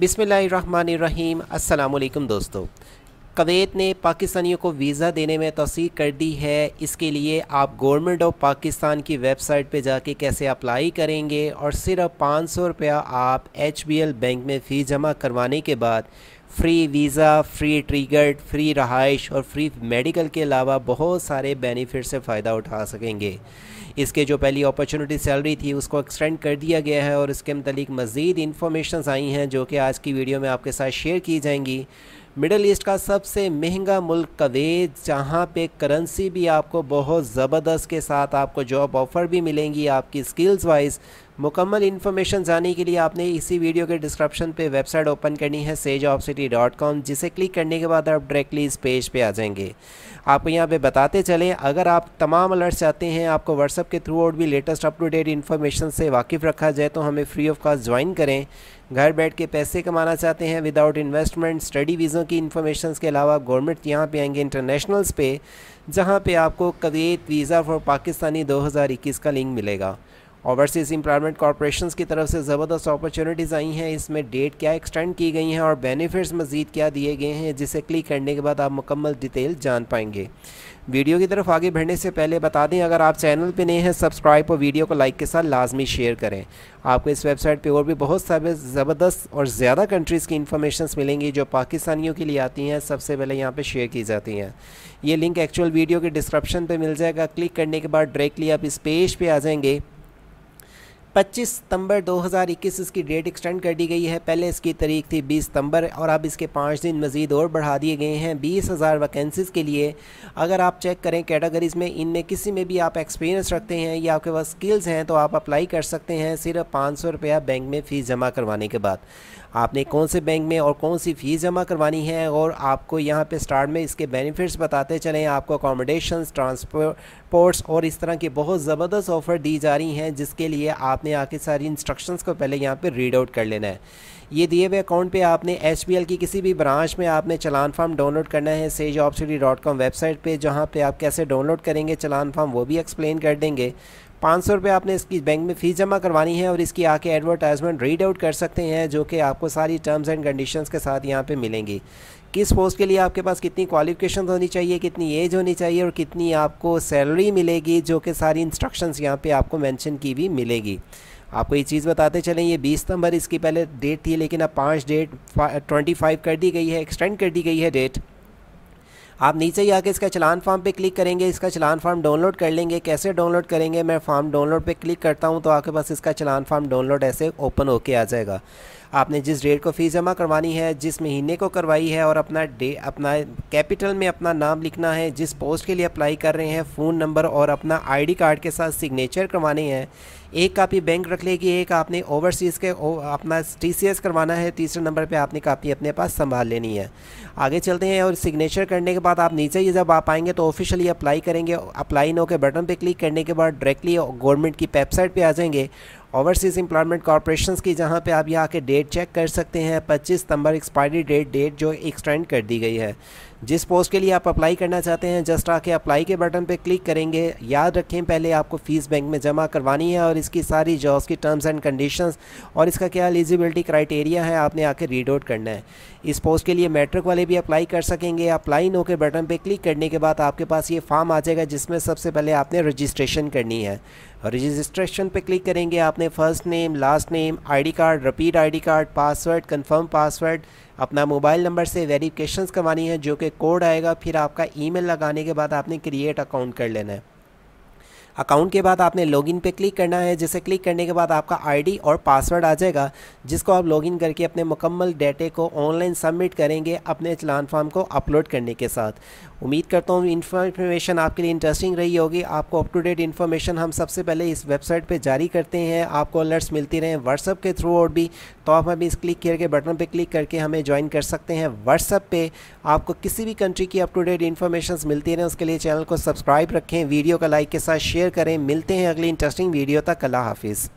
बिसमीम् अल्लाम दोस्तों कवैत ने पाकिस्तानियों को वीज़ा देने में तोसी कर दी है इसके लिए आप गवर्नमेंट ऑफ पाकिस्तान की वेबसाइट पे जाके कैसे अप्लाई करेंगे और सिर्फ पाँच सौ रुपया आप एच बैंक में फ़ी जमा करवाने के बाद फ्री वीज़ा फ्री ट्रिगर्ड फ्री रहाइश और फ्री मेडिकल के अलावा बहुत सारे बेनिफिट से फ़ायदा उठा सकेंगे इसके जो पहली अपॉर्चुनिटी सैलरी थी उसको एक्सटेंड कर दिया गया है और इसके मतलब मज़ीद इन्फॉर्मेशन आई हैं जो कि आज की वीडियो में आपके साथ शेयर की जाएंगी मिडल ईस्ट का सबसे महंगा मुल्क कवेद जहाँ पे करेंसी भी आपको बहुत ज़बरदस्त के साथ आपको जॉब ऑफ़र भी मिलेंगी आपकी स्किल्स वाइज मुकम्मल इन्फॉर्मेशन जाने के लिए आपने इसी वीडियो के डिस्क्रिप्शन पे वेबसाइट ओपन करनी है sage of city dot com जिसे क्लिक करने के बाद आप डायरेक्टली इस पेज पे आ जाएंगे आपको यहाँ पे बताते चले अगर आप तमाम अलर्ट्स चाहते हैं आपको व्हाट्सअप के थ्रू और भी latest up to date information से वाकिफ़ रखा जाए तो हमें फ्री ऑफ कॉस्ट ज्वाइन करें घर बैठ के पैसे कमाना चाहते हैं विदाउट इन्वेस्टमेंट स्टडी वीज़ों की इन्फॉर्मेशन के अलावा गवर्नमेंट यहाँ पे आएंगे इंटरनेशनल्स पे जहाँ पे आपको कवेत वीज़ा फॉर पाकिस्तानी 2021 का लिंक मिलेगा ओवरसीज़ इम्प्लॉयमेंट कॉरपोरेशन की तरफ से ज़बरदस्त अपॉर्चुनिटीज़ आई हैं इसमें डेट क्या एक्सटेंड की गई हैं और बेनिफिट्स मज़ीद क्या दिए गए हैं जिसे क्लिक करने के बाद आप मुकम्मल डिटेल जान पाएंगे वीडियो की तरफ आगे बढ़ने से पहले बता दें अगर आप चैनल पर नए हैं सब्सक्राइब और वीडियो को लाइक के साथ लाजमी शेयर करें आपको इस वेबसाइट पर और भी बहुत सारे ज़बरदस्त और ज़्यादा कंट्रीज़ की इन्फॉर्मेशन मिलेंगी जो पाकिस्तानियों के लिए आती हैं सबसे पहले यहाँ पर शेयर की जाती हैं ये लिंक एक्चुअल वीडियो के डिस्क्रिप्शन पर मिल जाएगा क्लिक करने के बाद डायरेक्टली आप इस पेज पर आ जाएंगे 25 सितंबर 2021 इसकी डेट एक्सटेंड कर दी गई है पहले इसकी तारीख थी 20 सितंबर और अब इसके पाँच दिन मज़ीद और बढ़ा दिए गए हैं बीस हज़ार वैकेंसीज़ के लिए अगर आप चेक करें कैटेगरीज़ में इनमें किसी में भी आप एक्सपीरियंस रखते हैं या आपके पास स्किल्स हैं तो आप अप्लाई कर सकते हैं सिर्फ पाँच सौ रुपया बैंक में फ़ीस जमा करवाने के बाद आपने कौन से बैंक में और कौन सी फ़ीस जमा करवानी है और आपको यहाँ पे स्टार्ट में इसके बेनिफिट्स बताते चलें आपको अकोमोडेशन ट्रांसपोर्ट्स और इस तरह की बहुत ज़बरदस्त ऑफ़र दी जा रही हैं जिसके लिए आपने आके सारी इंस्ट्रक्शंस को पहले यहाँ पे रीड आउट कर लेना है ये दिए हुए अकाउंट पे आपने एच की किसी भी ब्रांच में आपने चलान फार्म डाउनलोड करना है सेज कॉम वेबसाइट पर जहाँ पर आप कैसे डाउनलोड करेंगे चलान फार्म वो भी एक्सप्लेन कर देंगे पाँच सौ रुपये आपने इसकी बैंक में फ़ीस जमा करवानी है और इसकी आके एडवर्टाइजमेंट रीड आउट कर सकते हैं जो कि आपको सारी टर्म्स एंड कंडीशंस के साथ यहाँ पे मिलेंगी किस पोस्ट के लिए आपके पास कितनी क्वालिफिकेशन होनी चाहिए कितनी एज होनी चाहिए और कितनी आपको सैलरी मिलेगी जो कि सारी इंस्ट्रक्शन यहाँ पर आपको मैंशन की भी मिलेगी आपको ये चीज़ बताते चलें ये बीस सितंबर इसकी पहले डेट थी लेकिन अब पाँच डेट ट्वेंटी फाइव कर दी गई है एक्सटेंड कर दी गई है डेट आप नीचे ही आके इसका चलान फॉर्म पे क्लिक करेंगे इसका चलान फार्म डाउनलोड कर लेंगे कैसे डाउनलोड करेंगे मैं फॉर्म डाउनलोड पे क्लिक करता हूँ तो आपके पास इसका चलान फॉर्म डाउनलोड ऐसे ओपन होके आ जाएगा आपने जिस डेट को फ़ीस जमा करवानी है जिस महीने को करवाई है और अपना डे अपना कैपिटल में अपना नाम लिखना है जिस पोस्ट के लिए अप्लाई कर रहे हैं फ़ोन नंबर और अपना आईडी कार्ड के साथ सिग्नेचर करवाने हैं एक कापी बैंक रख लेगी एक आपने ओवरसीज़ के ओ, अपना टी करवाना है तीसरे नंबर पर आपने कापी अपने पास संभाल लेनी है आगे चलते हैं और सिग्नेचर करने के बाद आप नीचे ही जब आप आएंगे तो ऑफिशियली अप्लाई करेंगे अप्लाई नो के बटन पे क्लिक करने के बाद डायरेक्टली गवर्नमेंट की वेबसाइट पर आ जाएंगे ओवरसीज़ एम्प्लॉयमेंट कॉरपोरेशन की जहाँ पे आप यहाँ के डेट चेक कर सकते हैं 25 सितंबर एक्सपायरी डेट डेट जो एक्सटेंड कर दी गई है जिस पोस्ट के लिए आप अप्लाई करना चाहते हैं जस्ट आके अप्लाई के बटन पर क्लिक करेंगे याद रखें पहले आपको फ़ीस बैंक में जमा करवानी है और इसकी सारी जॉब्स की टर्म्स एंड कंडीशंस और इसका क्या एलिजिबिलिटी क्राइटेरिया है आपने आके रीड आउट करना है इस पोस्ट के लिए मैट्रिक वाले भी अप्लाई कर सकेंगे अप्लाई नो के बटन पर क्लिक करने के बाद आपके पास ये फॉर्म आ जाएगा जिसमें सबसे पहले आपने रजिस्ट्रेशन करनी है रजिस्ट्रेशन पे क्लिक करेंगे आपने first name last name ID card repeat ID card password confirm password अपना मोबाइल नंबर से वेरिफिकेशन करवानी है जो कि कोड आएगा फिर आपका ईमेल लगाने के बाद आपने क्रिएट अकाउंट कर लेना है अकाउंट के बाद आपने लॉगिन पे क्लिक करना है जिसे क्लिक करने के बाद आपका आईडी और पासवर्ड आ जाएगा जिसको आप लॉगिन करके अपने मुकम्मल डेटे को ऑनलाइन सबमिट करेंगे अपने चलान फॉर्म को अपलोड करने के साथ उम्मीद करता हूँ इन्फॉर्मेशन आपके लिए इंटरेस्टिंग रही होगी आपको अप टू डेट इन्फॉर्मेशन हम सबसे पहले इस वेबसाइट पर जारी करते हैं आपको अलर्ट्स मिलती रहें व्हाट्सअप के थ्रू और भी तो आप हमें इस क्लिक करके के बटन पर क्लिक करके हमें ज्वाइन कर सकते हैं व्हाट्सअप पे आपको किसी भी कंट्री की अप टू डेट इन्फॉर्मेशन मिलती रहें उसके लिए चैनल को सब्सक्राइब रखें वीडियो का लाइक के साथ शेयर करें मिलते हैं अगली इंटरेस्टिंग वीडियो तक अला हाफिज़